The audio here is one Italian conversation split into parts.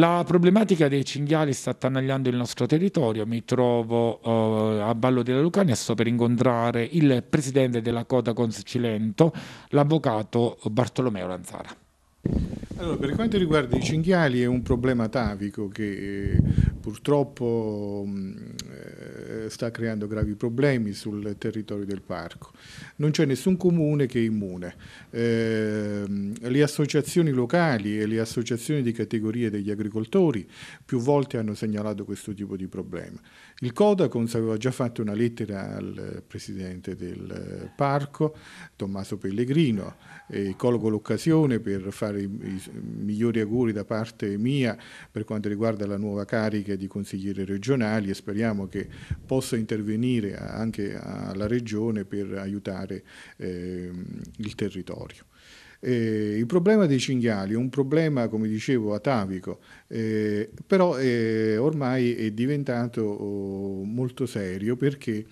La problematica dei cinghiali sta attanagliando il nostro territorio, mi trovo eh, a Ballo della Lucania e sto per incontrare il presidente della Coda Cilento, l'avvocato Bartolomeo Lanzara. Allora, per quanto riguarda i cinghiali è un problema atavico che eh, purtroppo mm, eh, sta creando gravi problemi sul territorio del parco. Non c'è nessun comune che è immune. Ehm, le associazioni locali e le associazioni di categorie degli agricoltori più volte hanno segnalato questo tipo di problema. Il Codacons aveva già fatto una lettera al presidente del parco, Tommaso Pellegrino, e colgo l'occasione per fare i migliori auguri da parte mia per quanto riguarda la nuova carica di consigliere regionali e speriamo che possa intervenire anche alla regione per aiutare eh, il territorio. Eh, il problema dei cinghiali è un problema, come dicevo, atavico, eh, però eh, ormai è diventato oh, molto serio perché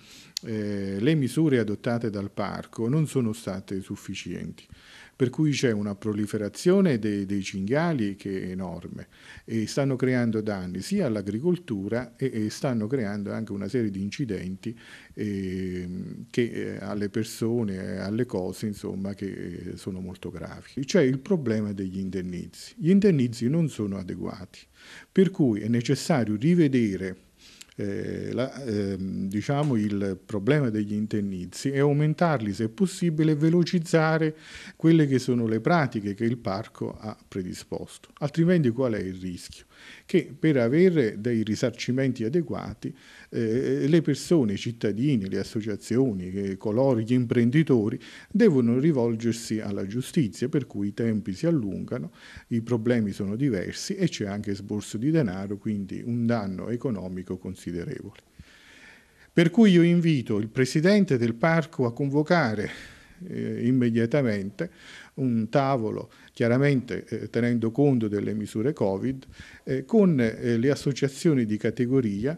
eh, le misure adottate dal parco non sono state sufficienti per cui c'è una proliferazione dei, dei, cinghiali che è enorme e stanno creando danni sia all'agricoltura e, e, stanno creando anche una serie di incidenti eh, che, eh, alle persone, eh, alle cose insomma che eh, sono molto gravi. C'è il problema degli indennizi. Gli indennizi non sono adeguati, per cui è necessario rivedere eh, la, eh, diciamo il problema degli internizi e aumentarli se possibile e velocizzare quelle che sono le pratiche che il parco ha predisposto. Altrimenti qual è il rischio? Che per avere dei risarcimenti adeguati eh, le persone, i cittadini, le associazioni, eh, coloro, gli imprenditori devono rivolgersi alla giustizia, per cui i tempi si allungano, i problemi sono diversi e c'è anche sborso di denaro, quindi un danno economico considerato considerevoli. Per cui io invito il Presidente del Parco a convocare eh, immediatamente un tavolo, chiaramente eh, tenendo conto delle misure Covid, eh, con eh, le associazioni di categoria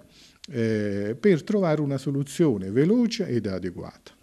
eh, per trovare una soluzione veloce ed adeguata.